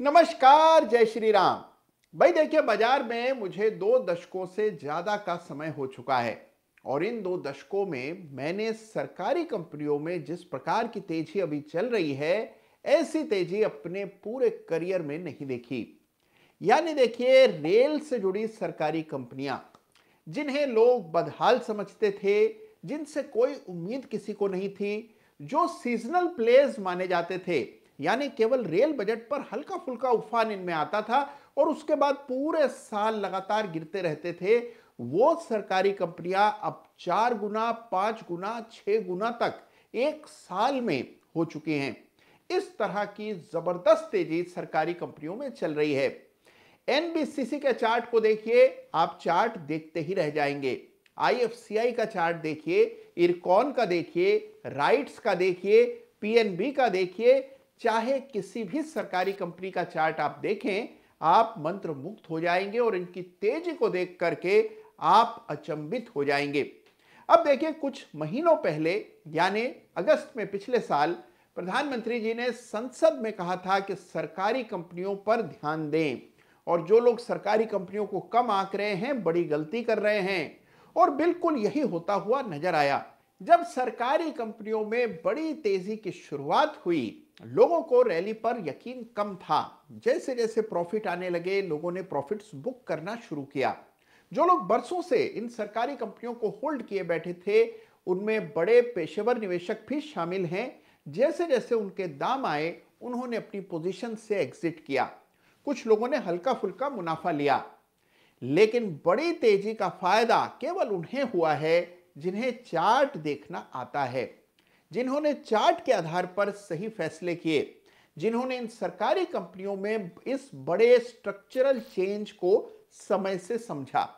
नमस्कार जय श्री राम भाई देखिए बाजार में मुझे दो दशकों से ज्यादा का समय हो चुका है और इन दो दशकों में मैंने सरकारी कंपनियों में जिस प्रकार की तेजी अभी चल रही है ऐसी तेजी अपने पूरे करियर में नहीं देखी यानी देखिए रेल से जुड़ी सरकारी कंपनियां जिन्हें लोग बदहाल समझते थे जिनसे कोई उम्मीद किसी को नहीं थी जो सीजनल प्लेस माने जाते थे यानी केवल रेल बजट पर हल्का फुल्का उफान इनमें आता था और उसके बाद पूरे साल लगातार गिरते रहते थे वो सरकारी कंपनियां अब चार गुना पांच गुना छह गुना तक एक साल में हो चुकी हैं इस तरह की जबरदस्त तेजी सरकारी कंपनियों में चल रही है एनबीसीसी के चार्ट को देखिए आप चार्ट देखते ही रह जाएंगे आईएफसीआई का चार्ट देखिए इरकॉन का देखिए राइट्स का देखिए पीएनबी का देखिए चाहे किसी भी सरकारी कंपनी का चार्ट आप देखें आप मंत्र मुक्त हो जाएंगे और इनकी तेजी को देख करके आप अचंबित हो जाएंगे अब देखिए कुछ महीनों पहले यानी अगस्त में पिछले साल प्रधानमंत्री जी ने संसद में कहा था कि सरकारी कंपनियों पर ध्यान दें और जो लोग सरकारी कंपनियों को कम आंक रहे हैं बड़ी गलती कर रहे हैं और बिल्कुल यही होता हुआ नजर आया जब सरकारी कंपनियों में बड़ी तेजी की शुरुआत हुई लोगों को रैली पर यकीन कम था जैसे जैसे प्रॉफिट आने लगे लोगों ने प्रॉफिट्स बुक करना शुरू किया जो लोग बरसों से इन सरकारी कंपनियों को होल्ड किए बैठे थे उनमें बड़े पेशेवर निवेशक भी शामिल हैं जैसे जैसे उनके दाम आए उन्होंने अपनी पोजीशन से एग्जिट किया कुछ लोगों ने हल्का फुल्का मुनाफा लिया लेकिन बड़ी तेजी का फायदा केवल उन्हें हुआ है जिन्हें चार्ट देखना आता है जिन्होंने चार्ट के आधार पर सही फैसले किए जिन्होंने इन सरकारी कंपनियों में इस बड़े स्ट्रक्चरल चेंज को समय से समझा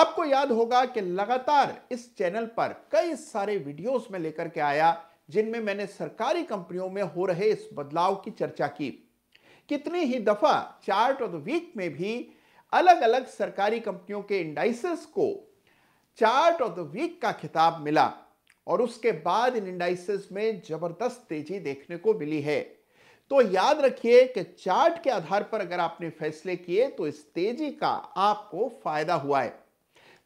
आपको याद होगा कि लगातार इस चैनल पर कई सारे वीडियोस में लेकर के आया जिनमें मैंने सरकारी कंपनियों में हो रहे इस बदलाव की चर्चा की कितनी ही दफा चार्ट ऑफ द वीक में भी अलग अलग सरकारी कंपनियों के इंडाइसेस को चार्ट ऑफ द वीक का खिताब मिला और उसके बाद इन इंडाइसिस में जबरदस्त तेजी देखने को मिली है तो याद रखिए कि चार्ट के आधार पर अगर आपने फैसले किए तो इस तेजी का आपको फायदा हुआ है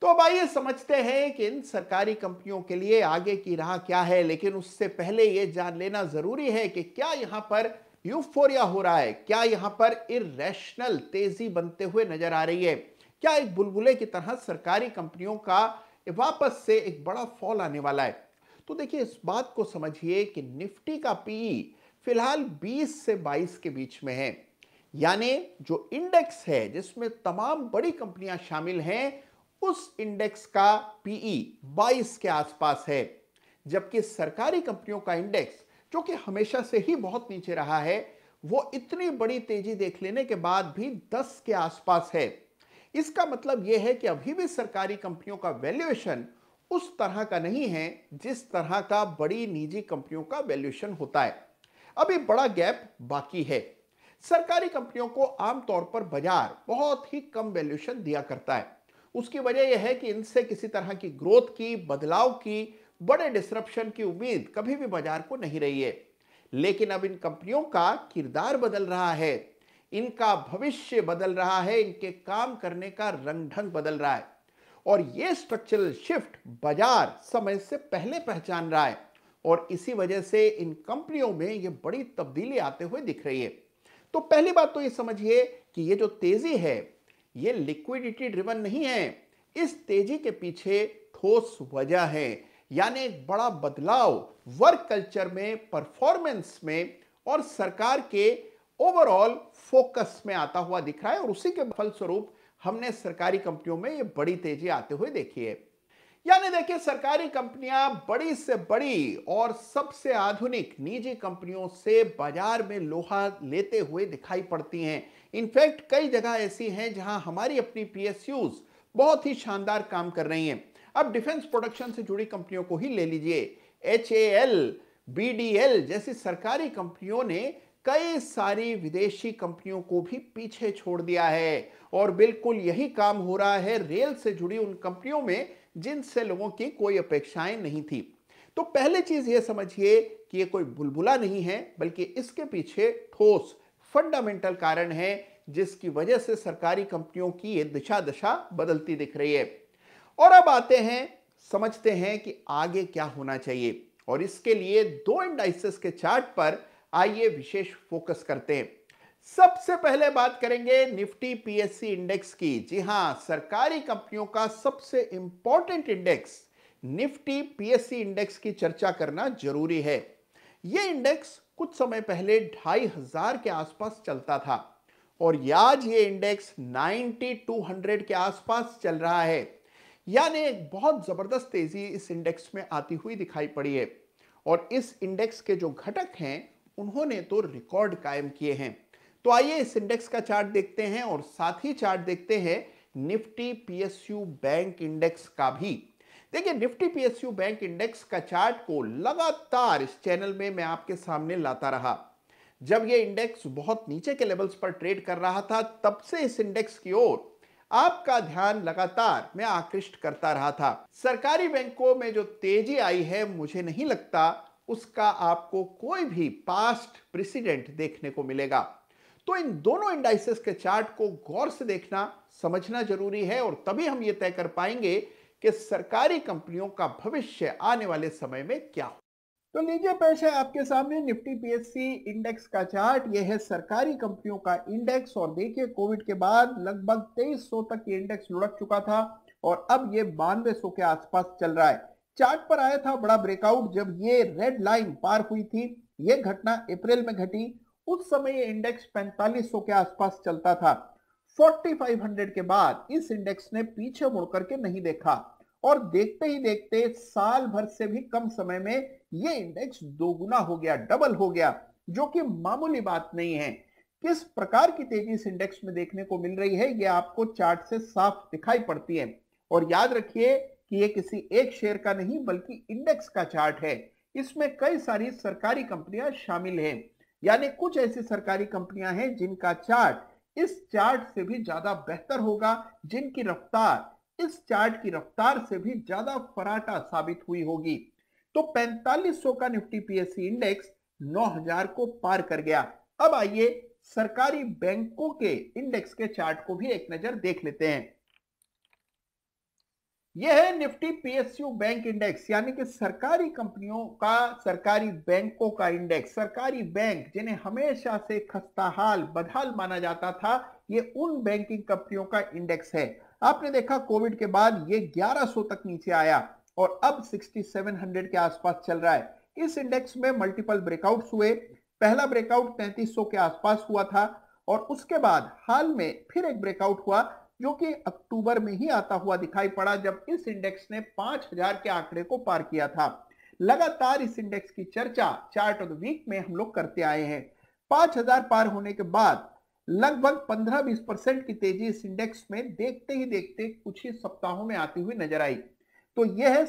तो अब आइए समझते हैं कि इन सरकारी कंपनियों के लिए आगे की राह क्या है लेकिन उससे पहले यह जान लेना जरूरी है कि क्या यहां पर यूफोरिया हो रहा है क्या यहां पर इेशनल तेजी बनते हुए नजर आ रही है क्या एक बुलबुले की तरह सरकारी कंपनियों का वापस से एक बड़ा फॉल आने वाला है तो देखिए इस बात को समझिए कि निफ्टी का पी फिलहाल 20 से 22 के बीच में है यानी जो इंडेक्स है जिसमें तमाम बड़ी कंपनियां शामिल हैं उस इंडेक्स का पीई 22 के आसपास है जबकि सरकारी कंपनियों का इंडेक्स जो कि हमेशा से ही बहुत नीचे रहा है वो इतनी बड़ी तेजी देख लेने के बाद भी 10 के आसपास है इसका मतलब यह है कि अभी भी सरकारी कंपनियों का वैल्यूएशन उस तरह का नहीं है जिस तरह का बड़ी निजी कंपनियों का वैल्यूशन होता है अभी बड़ा गैप बाकी है सरकारी कंपनियों को आमतौर पर बाजार बहुत ही कम वैल्यूशन दिया करता है उसकी वजह यह है कि इनसे किसी तरह की ग्रोथ की बदलाव की बड़े डिसरप्शन की उम्मीद कभी भी बाजार को नहीं रही है लेकिन अब इन कंपनियों का किरदार बदल रहा है इनका भविष्य बदल रहा है इनके काम करने का रंग ढंग बदल रहा है और ये स्ट्रक्चरल शिफ्ट बाजार समय से पहले पहचान रहा है और इसी वजह से इन कंपनियों में ये बड़ी तब्दीली आते हुए दिख रही है तो पहली बात तो ये समझिए कि ये जो तेजी है ये लिक्विडिटी ड्रिवन नहीं है इस तेजी के पीछे ठोस वजह है यानी एक बड़ा बदलाव वर्क कल्चर में परफॉर्मेंस में और सरकार के ओवरऑल फोकस में आता हुआ दिख रहा है और उसी के फलस्वरूप हमने सरकारी कंपनियों में ये बड़ी तेजी आते हुए देखी है यानी देखिए सरकारी कंपनियां बड़ी से बड़ी और सबसे आधुनिक निजी कंपनियों से बाजार में लोहा लेते हुए दिखाई पड़ती हैं इनफैक्ट कई जगह ऐसी हैं जहां हमारी अपनी पीएसयूज बहुत ही शानदार काम कर रही हैं अब डिफेंस प्रोडक्शन से जुड़ी कंपनियों को ही ले लीजिए एच ए एल बी जैसी सरकारी कंपनियों ने कई सारी विदेशी कंपनियों को भी पीछे छोड़ दिया है और बिल्कुल यही काम हो रहा है रेल से जुड़ी उन कंपनियों में जिनसे लोगों की कोई अपेक्षाएं नहीं थी तो पहले चीज ये समझिए कि ये कोई बुलबुला नहीं है बल्कि इसके पीछे ठोस फंडामेंटल कारण है जिसकी वजह से सरकारी कंपनियों की ये दिशा दशा बदलती दिख रही है और अब आते हैं समझते हैं कि आगे क्या होना चाहिए और इसके लिए दो इंडाइसिस के चार्ट पर आइए विशेष फोकस करते हैं सबसे पहले बात करेंगे निफ्टी पीएससी इंडेक्स की जी हां सरकारी कंपनियों का सबसे important index Nifty PSC index की चर्चा करना जरूरी है यह इंडेक्स कुछ समय पहले ढाई हजार के आसपास चलता था और आज ये इंडेक्स 9200 के आसपास चल रहा है यानी एक बहुत ज़बरदस्त तेज़ी इस इंडेक्स में आती हुई दिखाई पड़ी है और इस इंडेक्स के जो घटक हैं उन्होंने तो रिकॉर्ड कायम किए हैं तो आइए इस इंडेक्स का चार्ट देखते हैं और साथ ही चार्ट देखते हैं निफ्टी पीएसयू बैंक इंडेक्स का भी देखिए निफ्टी पीएसयू बैंक इंडेक्स का चार्ट को लगातार इस चैनल में मैं आपके सामने लाता रहा जब ये इंडेक्स बहुत नीचे के लेवल्स पर ट्रेड कर रहा था तब से इस इंडेक्स की ओर आपका ध्यान लगातार मैं आकृष्ट करता रहा था सरकारी बैंकों में जो तेजी आई है मुझे नहीं लगता उसका आपको कोई भी पास्ट प्रेसिडेंट देखने को मिलेगा तो इन दोनों इंडाइसेस के चार्ट को गौर से देखना समझना जरूरी है और तभी हम ये तय कर पाएंगे कि सरकारी कंपनियों का भविष्य आने वाले समय में क्या हो तो लीजिए पेश है आपके सामने निफ्टी पीएससी इंडेक्स का चार्ट यह है सरकारी कंपनियों का इंडेक्स और देखिए कोविड के बाद लगभग 2300 तक ये इंडेक्स लुढ़क चुका था और अब ये बानवे के आसपास चल रहा है चार्ट पर आया था बड़ा ब्रेकआउट जब ये रेड लाइन पार हुई थी ये घटना अप्रैल में घटी उस समय ये इंडेक्स 4500 के आसपास चलता था 4500 के बाद इस इंडेक्स ने पीछे मुड़ करके नहीं देखा और देखते ही देखते साल भर से भी कम समय में ये इंडेक्स दोगुना हो गया डबल हो गया जो कि मामूली बात नहीं है किस प्रकार की तेजी इस इंडेक्स में देखने को मिल रही है यह आपको चार्ट से साफ दिखाई पड़ती है और याद रखिए कि ये किसी एक शेयर का नहीं बल्कि इंडेक्स का चार्ट है इसमें कई सारी सरकारी कंपनियां शामिल हैं यानी कुछ ऐसी सरकारी कंपनियां हैं जिनका चार्ट इस चार्ट से भी ज्यादा बेहतर होगा जिनकी रफ्तार इस चार्ट की रफ्तार से भी ज्यादा फराटा साबित हुई होगी तो 4500 का निफ्टी पीएससी इंडेक्स 9000 को पार कर गया अब आइए सरकारी बैंकों के इंडेक्स के चार्ट को भी एक नजर देख लेते हैं यह है निफ्टी पीएसयू बैंक इंडेक्स यानी कि सरकारी कंपनियों का सरकारी बैंकों का इंडेक्स सरकारी बैंक जिन्हें हमेशा से खस्ताहाल बदहाल माना जाता था ये उन बैंकिंग कंपनियों का इंडेक्स है आपने देखा कोविड के बाद ये 1100 तक नीचे आया और अब 6700 के आसपास चल रहा है इस इंडेक्स में मल्टीपल ब्रेकआउट हुए पहला ब्रेकआउट तैतीस के आसपास हुआ था और उसके बाद हाल में फिर एक ब्रेकआउट हुआ जो कि अक्टूबर में ही आता हुआ दिखाई पड़ा जब इस इंडेक्स ने 5000 के आंकड़े को पार किया था लगातार इस इंडेक्स की चर्चा चार्ट ऑफ द वीक में हम लोग करते आए हैं 5000 पार होने के बाद लगभग 15-20 परसेंट की तेजी इस इंडेक्स में देखते ही देखते कुछ ही सप्ताहों में आती हुई नजर आई तो यह